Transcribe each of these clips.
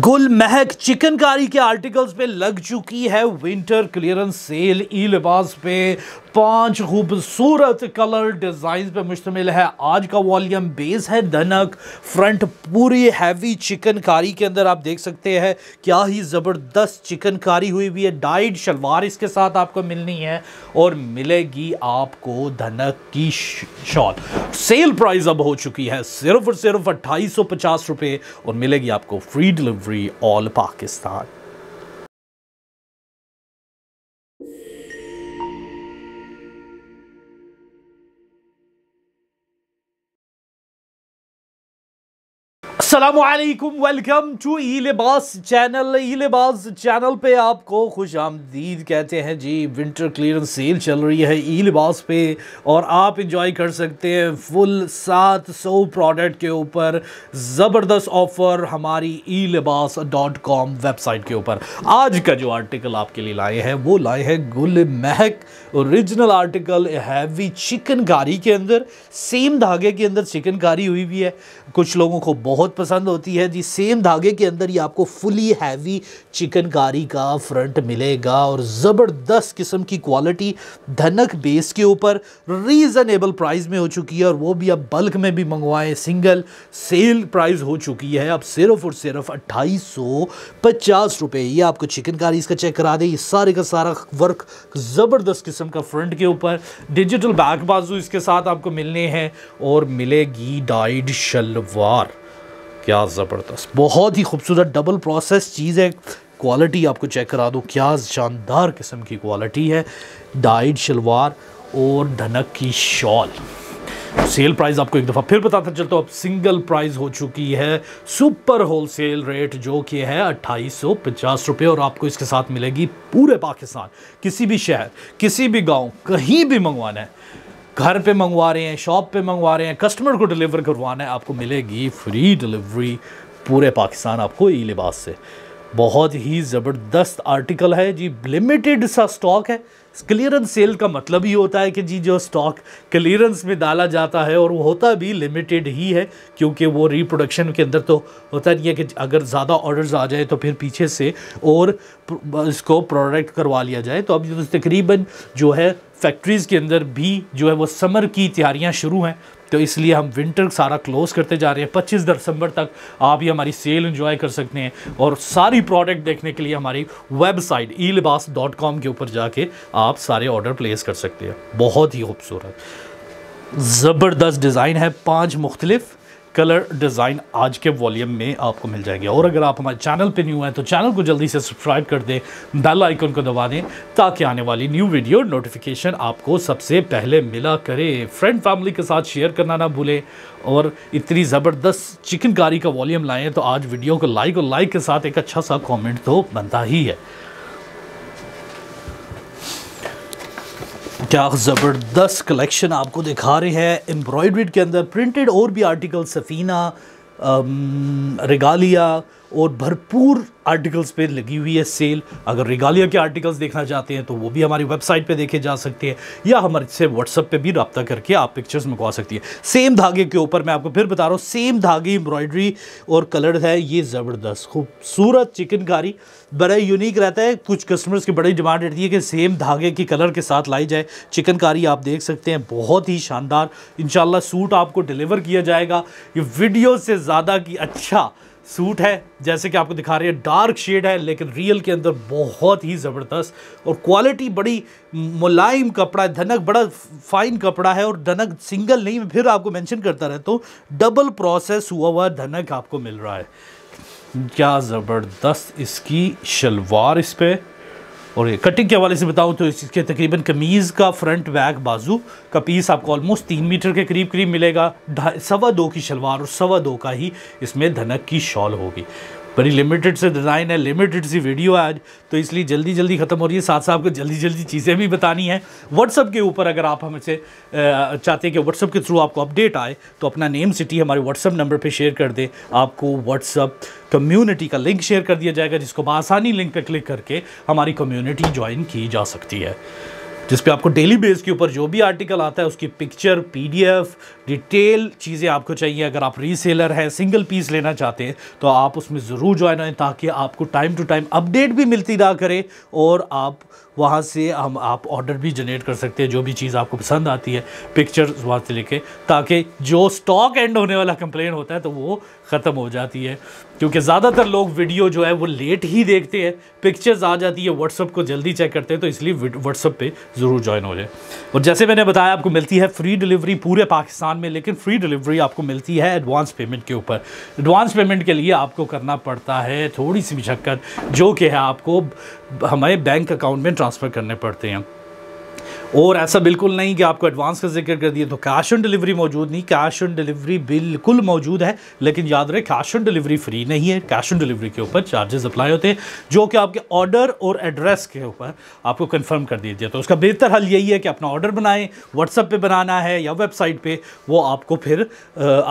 गुल महक चिकनकारी के आर्टिकल्स पे लग चुकी है विंटर क्लियरेंस सेल ई लिबास पे पांच खूबसूरत कलर डिज़ाइन पे मुश्तमिल है आज का वॉल्यूम बेस है धनक फ्रंट पूरी हैवी चिकनकारी के अंदर आप देख सकते हैं क्या ही ज़बरदस्त चिकनकारी हुई हुई है डाइड शलवार इसके साथ आपको मिलनी है और मिलेगी आपको धनक की शॉल सेल प्राइस अब हो चुकी है सिर्फ और सिर्फ अट्ठाईस सौ पचास रुपए और मिलेगी आपको free delivery every all Pakistan Aslam welcome to e Libas channel E Libas channel पे आपको खुश आमदीद कहते हैं जी विंटर क्लियरेंस सेल चल रही है ई लिबास पे और आप इंजॉय कर सकते हैं फुल सात सौ प्रोडक्ट के ऊपर ज़बरदस्त ऑफ़र हमारी ई लिबास डॉट कॉम वेबसाइट के ऊपर आज का जो आर्टिकल आपके लिए लाए हैं वो लाए हैं गुल महक औरिजिनल आर्टिकल हैवी चिकनकारी के अंदर सेम धागे के अंदर चिकनकारी हुई हुई है कुछ लोगों को बहुत बहुत पसंद होती है जी सेम धागे के अंदर ही आपको फुली हैवी चिकनकारी का फ्रंट मिलेगा और ज़बरदस्त किस्म की क्वालिटी धनक बेस के ऊपर रीज़नेबल प्राइस में हो चुकी है और वो भी अब बल्क में भी मंगवाएं सिंगल सेल प्राइस हो चुकी है अब सिर्फ और सिर्फ अट्ठाईस सौ पचास रुपये ये आपको चिकनकारी इसका चेक करा दें ये सारे का सारा वर्क ज़बरदस्त किस्म का फ्रंट के ऊपर डिजिटल बैक बाजू इसके साथ आपको मिलने हैं और मिलेगी डाइड शलवार क्या ज़बरदस्त बहुत ही खूबसूरत डबल प्रोसेस चीज़ है क्वालिटी आपको चेक करा दूँ क्या शानदार किस्म की क्वालिटी है डाइड शलवार और ढनक की शॉल सेल प्राइस आपको एक दफ़ा फिर बताता चलता तो अब सिंगल प्राइस हो चुकी है सुपर होल सेल रेट जो कि है अट्ठाईस सौ पचास रुपये और आपको इसके साथ मिलेगी पूरे पाकिस्तान किसी भी शहर किसी भी गांव कहीं भी मंगवाना है घर पे मंगवा रहे हैं शॉप पे मंगवा रहे हैं कस्टमर को डिलीवर करवाना है आपको मिलेगी फ्री डिलीवरी पूरे पाकिस्तान आपको ई लिबास से बहुत ही ज़बरदस्त आर्टिकल है जी लिमिटेड सा स्टॉक है क्लियरेंस सेल का मतलब ही होता है कि जी जो स्टॉक क्लियरेंस में डाला जाता है और वो होता भी लिमिटेड ही है क्योंकि वो रिप्रोडक्शन के अंदर तो होता नहीं है कि अगर ज़्यादा ऑर्डर्स आ जाए तो फिर पीछे से और इसको प्रोडक्ट करवा लिया जाए तो अब तकरीबन जो है फैक्ट्रीज़ के अंदर भी जो है वो समर की तैयारियाँ शुरू हैं तो इसलिए हम विंटर सारा क्लोज़ करते जा रहे हैं पच्चीस दिसंबर तक आप ये हमारी सेल इन्जॉय कर सकते हैं और सारी प्रोडक्ट देखने के लिए हमारी वेबसाइट ई लिबास डॉट कॉम के ऊपर जाके आप सारे ऑर्डर प्लेस कर सकते हैं बहुत ही खूबसूरत ज़बरदस्त डिज़ाइन है पाँच मुख्तलिफ़ कलर डिज़ाइन आज के वॉल्यूम में आपको मिल जाएंगे और अगर आप हमारे चैनल पे न्यू हैं तो चैनल को जल्दी से सब्सक्राइब कर दें बेल आइकन को दबा दें ताकि आने वाली न्यू वीडियो नोटिफिकेशन आपको सबसे पहले मिला करे फ्रेंड फैमिली के साथ शेयर करना ना भूलें और इतनी ज़बरदस्त चिकनकारी का वॉल्यूम लाएँ तो आज वीडियो को लाइक और लाइक के साथ एक अच्छा सा कॉमेंट तो बनता ही है क्या ज़बरदस्त कलेक्शन आपको दिखा रहे हैं एम्ब्रॉयड्रीड के अंदर प्रिंटेड और भी आर्टिकल सफ़ीना रिगालिया और भरपूर आर्टिकल्स पे लगी हुई है सेल अगर रिगालिया के आर्टिकल्स देखना चाहते हैं तो वो भी हमारी वेबसाइट पे देखे जा सकते हैं या हमारे से व्हाट्सअप पे भी रब्ता करके आप पिक्चर्स मंगवा सकती है सेम धागे के ऊपर मैं आपको फिर बता रहा हूँ सेम धागे एम्ब्रॉयडरी और कलर है ये ज़बरदस्त खूबसूरत चिकनकारी बड़ा यूनिक रहता है कुछ कस्टमर्स की बड़ी डिमांड रहती है कि सेम धागे की कलर के साथ लाई जाए चिकनकारी आप देख सकते हैं बहुत ही शानदार इन सूट आपको डिलीवर किया जाएगा ये वीडियो से ज़्यादा की अच्छा सूट है जैसे कि आपको दिखा रहे हैं डार्क शेड है लेकिन रियल के अंदर बहुत ही ज़बरदस्त और क्वालिटी बड़ी मुलायम कपड़ा है धनक बड़ा फाइन कपड़ा है और धनक सिंगल नहीं फिर आपको मेंशन करता रहता हूँ डबल प्रोसेस हुआ हुआ धनक आपको मिल रहा है क्या ज़बरदस्त इसकी शलवार इस पर और ये कटिंग के हवाले से बताऊँ तो इसके तकरीबन कमीज़ का फ्रंट बैक बाजू का पीस आपको ऑलमोस्ट तीन मीटर के करीब करीब मिलेगा सवा दो की शलवार और सवा दो का ही इसमें धनक की शॉल होगी बड़ी लिमिटेड से डिज़ाइन है लिमिटेड सी वीडियो है आज तो इसलिए जल्दी जल्दी ख़त्म हो रही है साथ साथ आपको जल्दी जल्दी चीज़ें भी बतानी है व्हाट्सअप के ऊपर अगर आप हमें से चाहते हैं कि व्हाट्सअप के थ्रू आपको अपडेट आए तो अपना नेम सिटी हमारे व्हाट्सअप नंबर पर शेयर कर दें आपको व्हाट्सअप कम्युनिटी का लिंक शेयर कर दिया जाएगा जिसको आसानी लिंक पर क्लिक करके हमारी कम्युनिटी ज्वाइन की जा सकती है जिस पे आपको डेली बेस के ऊपर जो भी आर्टिकल आता है उसकी पिक्चर पीडीएफ डिटेल चीज़ें आपको चाहिए अगर आप रीसेलर हैं सिंगल पीस लेना चाहते हैं तो आप उसमें ज़रूर ज्वाइन होएं ताकि आपको टाइम टू टाइम अपडेट भी मिलती रहा करे और आप वहाँ से हम आप ऑर्डर भी जनरेट कर सकते हैं जो भी चीज़ आपको पसंद आती है पिक्चर्स वहाँ से लेके ताकि जो स्टॉक एंड होने वाला कंप्लेन होता है तो वो ख़त्म हो जाती है क्योंकि ज़्यादातर लोग वीडियो जो है वो लेट ही देखते हैं पिक्चर्स आ जाती है व्हाट्सअप को जल्दी चेक करते हैं तो इसलिए व्हाट्सअप पे ज़रूर ज्वाइन हो जाए और जैसे मैंने बताया आपको मिलती है फ्री डिलीवरी पूरे पाकिस्तान में लेकिन फ्री डिलीवरी आपको मिलती है एडवांस पेमेंट के ऊपर एडवांस पेमेंट के लिए आपको करना पड़ता है थोड़ी सी मशक्क़त जो कि है आपको हमारे बैंक अकाउंट में ट्रांसफ़र करने पड़ते हैं और ऐसा बिल्कुल नहीं कि आपको एडवांस का जिक्र कर दिया तो कैश ऑन डिलीवरी मौजूद नहीं कैश ऑन डिलीवरी बिल्कुल मौजूद है लेकिन याद रहे कैश ऑन डिलीवरी फ्री नहीं है कैश ऑन डिलीवरी के ऊपर चार्जेस अप्लाई होते हैं जो कि आपके ऑर्डर और एड्रेस के ऊपर आपको कंफर्म कर दिया तो उसका बेहतर हल यही है कि अपना ऑर्डर बनाएं व्हाट्सअप पर बनाना है या वेबसाइट पर वो आपको फिर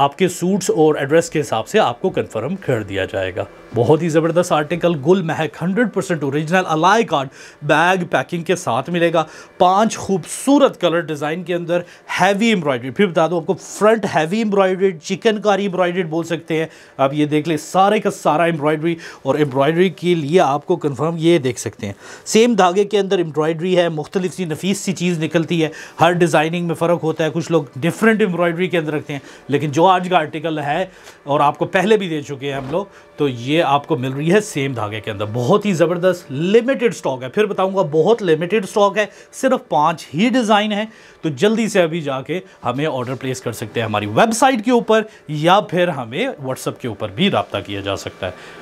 आपके सूट्स और एड्रेस के हिसाब से आपको कन्फर्म कर दिया जाएगा बहुत ही ज़बरदस्त article Gul Mehak 100% percent original अलाई कार्ड बैग पैकिंग के साथ मिलेगा पांच खूबसूरत कलर डिज़ाइन के अंदर हैवी एम्ब्रॉयड्री फिर बता दो आपको front heavy embroidered chikankari embroidered बोल सकते हैं आप ये देख ले सारे का सारा एम्ब्रॉयड्री और एम्ब्रॉयड्री के लिए आपको कन्फर्म ये देख सकते हैं सेम धागे के अंदर एम्ब्रॉयड्री है मुख्तलिफ सी नफीस सी चीज़ निकलती है हर डिज़ाइनिंग में फ़र्क होता है कुछ लोग डिफरेंट एम्ब्रॉयड्री के अंदर रखते हैं लेकिन जो आज का आर्टिकल है और आपको पहले भी दे चुके हैं हम लोग तो ये आपको मिल रही है सेम धागे के अंदर बहुत ही ज़बरदस्त लिमिटेड स्टॉक है फिर बताऊंगा बहुत लिमिटेड स्टॉक है सिर्फ पांच ही डिज़ाइन है तो जल्दी से अभी जाके हमें ऑर्डर प्लेस कर सकते हैं हमारी वेबसाइट के ऊपर या फिर हमें व्हाट्सअप के ऊपर भी रबता किया जा सकता है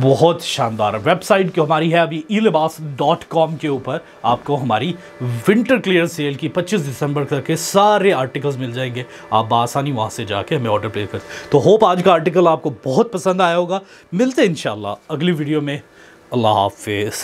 बहुत शानदार वेबसाइट की हमारी है अभी ई लिबास डॉट कॉम के ऊपर आपको हमारी विंटर क्लियर सेल की 25 दिसंबर तक के सारे आर्टिकल्स मिल जाएंगे आप बासानी वहाँ से जाके हमें ऑर्डर प्लेस कर तो होप आज का आर्टिकल आपको बहुत पसंद आया होगा मिलते हैं इन अगली वीडियो में अल्लाह हाफिज़